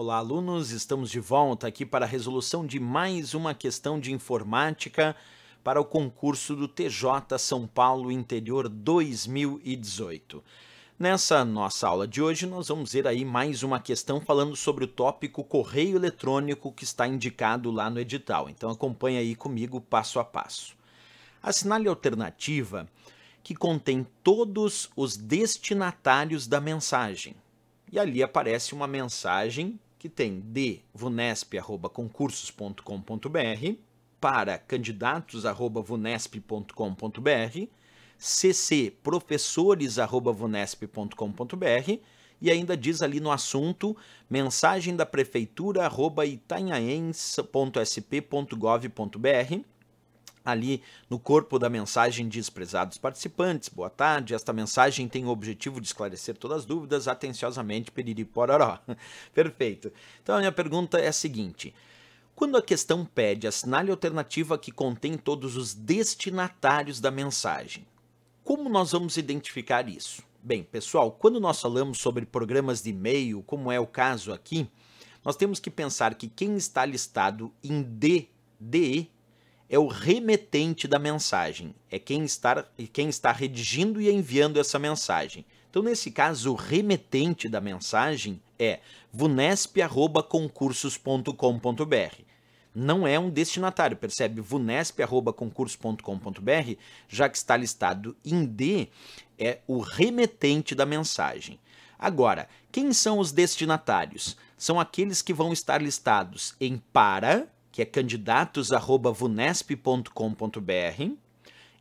Olá, alunos! Estamos de volta aqui para a resolução de mais uma questão de informática para o concurso do TJ São Paulo Interior 2018. Nessa nossa aula de hoje, nós vamos ver aí mais uma questão falando sobre o tópico correio eletrônico que está indicado lá no edital. Então acompanha aí comigo passo a passo. Assinale a alternativa que contém todos os destinatários da mensagem, e ali aparece uma mensagem que tem dvunesp.concursos.com.br para candidatos.vunesp.com.br, ccprofessores.vunesp.com.br e ainda diz ali no assunto mensagem da prefeitura@itanhaens.sp.gov.br ali no corpo da mensagem diz: Prezados participantes, boa tarde. Esta mensagem tem o objetivo de esclarecer todas as dúvidas, atenciosamente, piriri Perfeito. Então, a minha pergunta é a seguinte. Quando a questão pede, assinale a alternativa que contém todos os destinatários da mensagem. Como nós vamos identificar isso? Bem, pessoal, quando nós falamos sobre programas de e-mail, como é o caso aqui, nós temos que pensar que quem está listado em D, DE é o remetente da mensagem, é quem está, é quem está redigindo e enviando essa mensagem. Então, nesse caso, o remetente da mensagem é vunesp.concursos.com.br. Não é um destinatário, percebe? vunesp.concursos.com.br, já que está listado em D, é o remetente da mensagem. Agora, quem são os destinatários? São aqueles que vão estar listados em para que é candidatos@vunesp.com.br,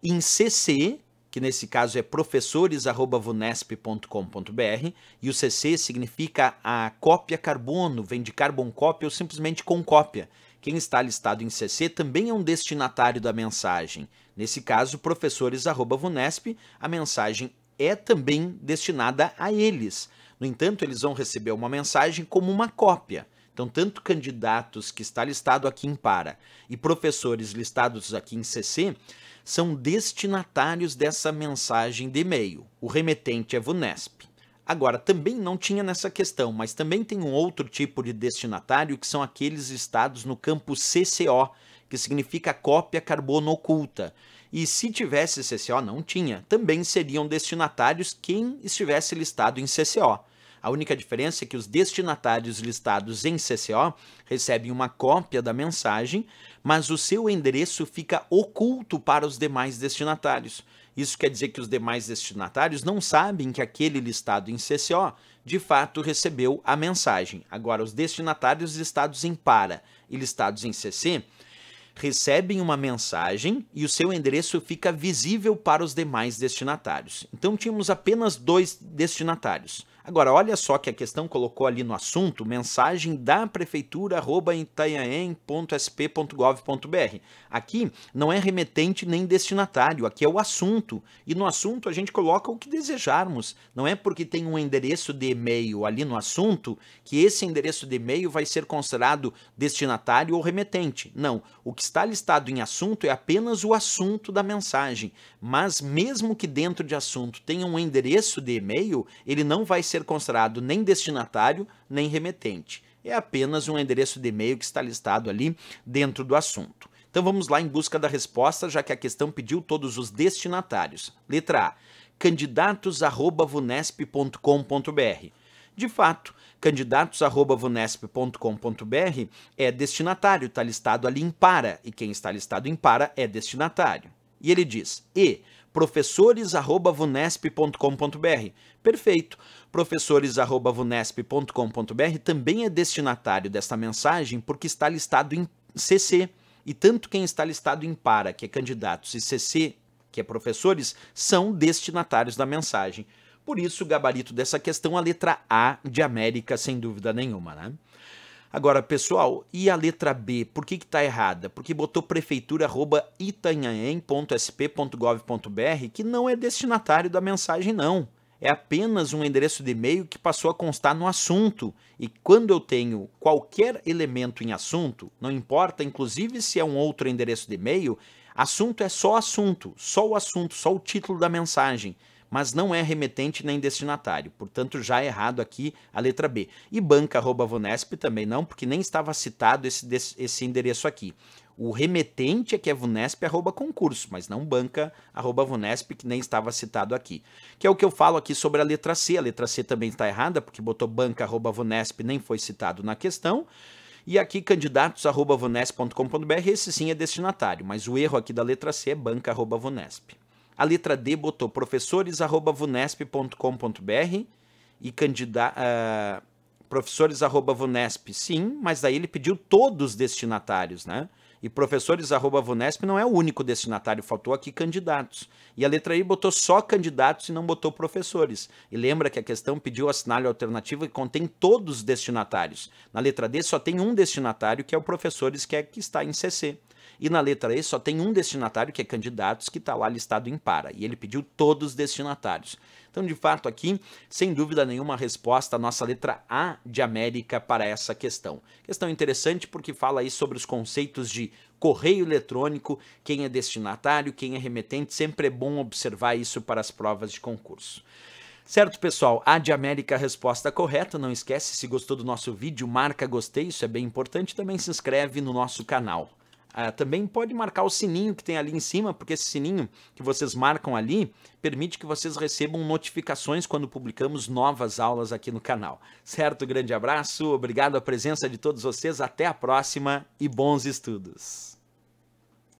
em CC, que nesse caso é professores@vunesp.com.br, e o CC significa a cópia carbono, vem de carbon copy ou simplesmente com cópia. Quem está listado em CC também é um destinatário da mensagem. Nesse caso, professores@vunesp, a mensagem é também destinada a eles. No entanto, eles vão receber uma mensagem como uma cópia. Então, tanto candidatos que está listado aqui em para e professores listados aqui em CC são destinatários dessa mensagem de e-mail. O remetente é VUNESP. Agora, também não tinha nessa questão, mas também tem um outro tipo de destinatário que são aqueles listados no campo CCO, que significa cópia carbono oculta. E se tivesse CCO, não tinha, também seriam destinatários quem estivesse listado em CCO. A única diferença é que os destinatários listados em CCO recebem uma cópia da mensagem, mas o seu endereço fica oculto para os demais destinatários. Isso quer dizer que os demais destinatários não sabem que aquele listado em CCO de fato recebeu a mensagem. Agora, os destinatários listados em para e listados em CC recebem uma mensagem e o seu endereço fica visível para os demais destinatários. Então tínhamos apenas dois destinatários Agora, olha só que a questão colocou ali no assunto mensagem da prefeitura@itanhaém.sp.gov.br. Aqui não é remetente nem destinatário, aqui é o assunto. E no assunto a gente coloca o que desejarmos. Não é porque tem um endereço de e-mail ali no assunto que esse endereço de e-mail vai ser considerado destinatário ou remetente. Não, o que está listado em assunto é apenas o assunto da mensagem. Mas mesmo que dentro de assunto tenha um endereço de e-mail, ele não vai ser ser considerado nem destinatário, nem remetente. É apenas um endereço de e-mail que está listado ali dentro do assunto. Então vamos lá em busca da resposta, já que a questão pediu todos os destinatários. Letra A: candidatos@vunesp.com.br. De fato, candidatos@vunesp.com.br é destinatário, está listado ali em para, e quem está listado em para é destinatário. E ele diz: e professores@vunesp.com.br. Perfeito. professores@vunesp.com.br também é destinatário desta mensagem porque está listado em CC. E tanto quem está listado em para, que é candidatos, e CC, que é professores, são destinatários da mensagem. Por isso, o gabarito dessa questão, a letra A de América, sem dúvida nenhuma, né? Agora, pessoal, e a letra B? Por que está errada? Porque botou prefeitura.itanhaém.sp.gov.br que não é destinatário da mensagem, não. É apenas um endereço de e-mail que passou a constar no assunto. E quando eu tenho qualquer elemento em assunto, não importa, inclusive se é um outro endereço de e-mail, assunto é só assunto, só o assunto, só o título da mensagem mas não é remetente nem destinatário, portanto já errado aqui a letra B. E banca@vunesp também não, porque nem estava citado esse, esse endereço aqui. O remetente é que é concurso, mas não Vunesp, que nem estava citado aqui. Que é o que eu falo aqui sobre a letra C. A letra C também está errada porque botou banca@vunesp nem foi citado na questão. E aqui Vunesp.com.br, esse sim é destinatário, mas o erro aqui da letra C é Vunesp. A letra D botou professores.vunesp.com.br e candidato. Uh, ah, professores.vunesp, sim, mas daí ele pediu todos os destinatários, né? E professores.vunesp não é o único destinatário, faltou aqui candidatos. E a letra I botou só candidatos e não botou professores. E lembra que a questão pediu assinale alternativa que contém todos os destinatários. Na letra D só tem um destinatário, que é o professores, que é que está em CC. E na letra E só tem um destinatário, que é candidatos, que está lá listado em para. E ele pediu todos os destinatários. Então, de fato, aqui, sem dúvida nenhuma, a resposta à nossa letra A de América para essa questão. Questão interessante porque fala aí sobre os conceitos de correio eletrônico, quem é destinatário, quem é remetente, sempre é bom observar isso para as provas de concurso. Certo, pessoal? A de América a resposta correta. Não esquece, se gostou do nosso vídeo, marca gostei, isso é bem importante. Também se inscreve no nosso canal. Ah, também pode marcar o sininho que tem ali em cima, porque esse sininho que vocês marcam ali permite que vocês recebam notificações quando publicamos novas aulas aqui no canal. Certo? Grande abraço, obrigado a presença de todos vocês, até a próxima e bons estudos!